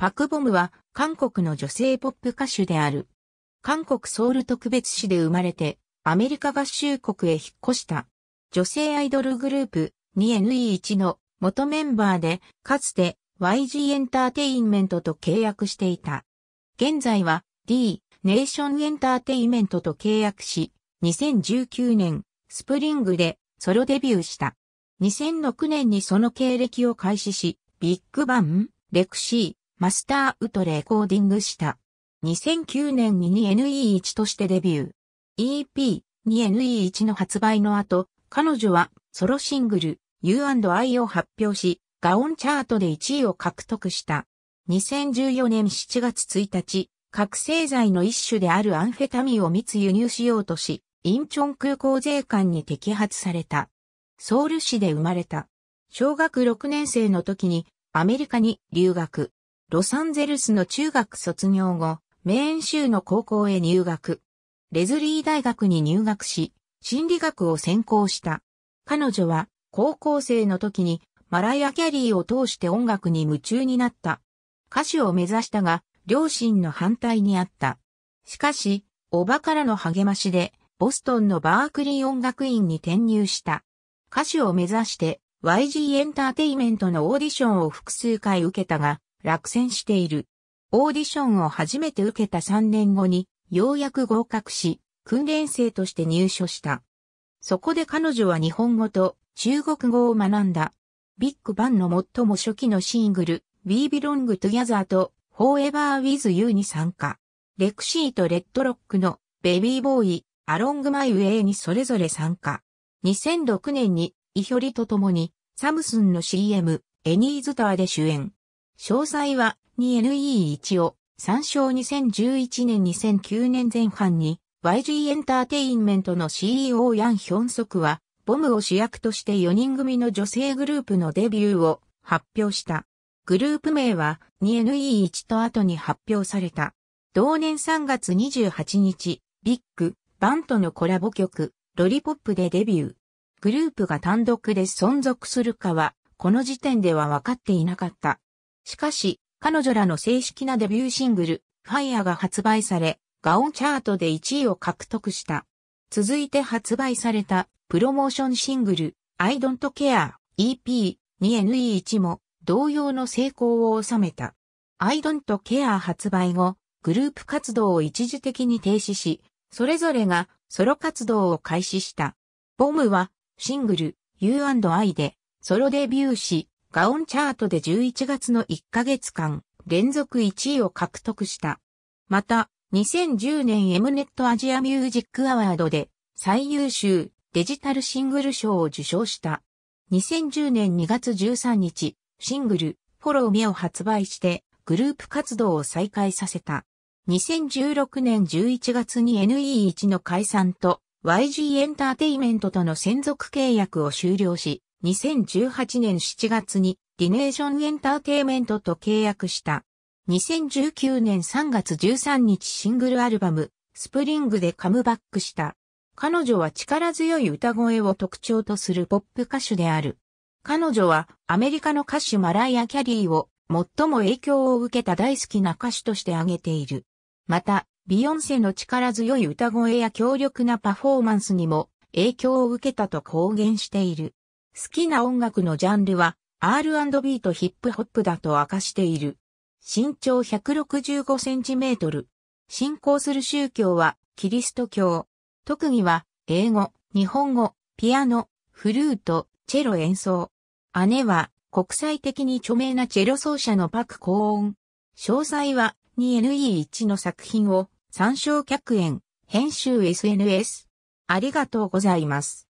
パクボムは韓国の女性ポップ歌手である。韓国ソウル特別市で生まれてアメリカ合衆国へ引っ越した。女性アイドルグループ 2NE1 の元メンバーでかつて YG エンターテインメントと契約していた。現在は D ネーションエンターテインメントと契約し2019年スプリングでソロデビューした。2006年にその経歴を開始し、ビッグバン、レクシー、マスターウとレコーディングした。2009年に 2NE1 としてデビュー。EP2NE1 の発売の後、彼女はソロシングル U&I を発表し、ガオンチャートで1位を獲得した。2014年7月1日、覚醒剤の一種であるアンフェタミンを密輸入しようとし、インチョン空港税関に摘発された。ソウル市で生まれた。小学6年生の時にアメリカに留学。ロサンゼルスの中学卒業後、メーン州の高校へ入学。レズリー大学に入学し、心理学を専攻した。彼女は高校生の時にマライア・キャリーを通して音楽に夢中になった。歌手を目指したが、両親の反対にあった。しかし、おばからの励ましで、ボストンのバークリー音楽院に転入した。歌手を目指して、YG エンターテイメントのオーディションを複数回受けたが、落選している。オーディションを初めて受けた3年後に、ようやく合格し、訓練生として入所した。そこで彼女は日本語と中国語を学んだ。ビッグバンの最も初期のシングル、We Belong Together と Forever With You に参加。レクシーとレッドロックのベビーボーイ、アロングマイウェイにそれぞれ参加。2006年にイヒョリと共にサムスンの CM、エニーズターで主演。詳細は2 n e 1を参照2011年2009年前半に YG エンターテインメントの CEO ヤン・ヒョンソクはボムを主役として4人組の女性グループのデビューを発表した。グループ名は 2NE1 と後に発表された。同年3月28日、ビッグ、バンとのコラボ曲、ロリポップでデビュー。グループが単独で存続するかは、この時点では分かっていなかった。しかし、彼女らの正式なデビューシングル、ファイアが発売され、ガオンチャートで1位を獲得した。続いて発売された、プロモーションシングル、I Don't Care EP2NE1 も同様の成功を収めた。I Don't Care 発売後、グループ活動を一時的に停止し、それぞれがソロ活動を開始した。ボムはシングル U&I でソロデビューし、ガオンチャートで11月の1ヶ月間、連続1位を獲得した。また、2010年 M ネットアジアミュージックアワードで最優秀デジタルシングル賞を受賞した。2010年2月13日、シングル、フォローミを発売してグループ活動を再開させた。2016年11月に NE1 の解散と YG エンターテイメントとの専属契約を終了し、2018年7月にリネーションエンターテイメントと契約した。2019年3月13日シングルアルバム、スプリングでカムバックした。彼女は力強い歌声を特徴とするポップ歌手である。彼女はアメリカの歌手マライア・キャリーを最も影響を受けた大好きな歌手として挙げている。また、ビヨンセの力強い歌声や強力なパフォーマンスにも影響を受けたと公言している。好きな音楽のジャンルは R&B とヒップホップだと明かしている。身長165センチメートル。信仰する宗教はキリスト教。特技は英語、日本語、ピアノ、フルート、チェロ演奏。姉は国際的に著名なチェロ奏者のパク・コーン。詳細は 2NE1 の作品を参照客演、編集 SNS。ありがとうございます。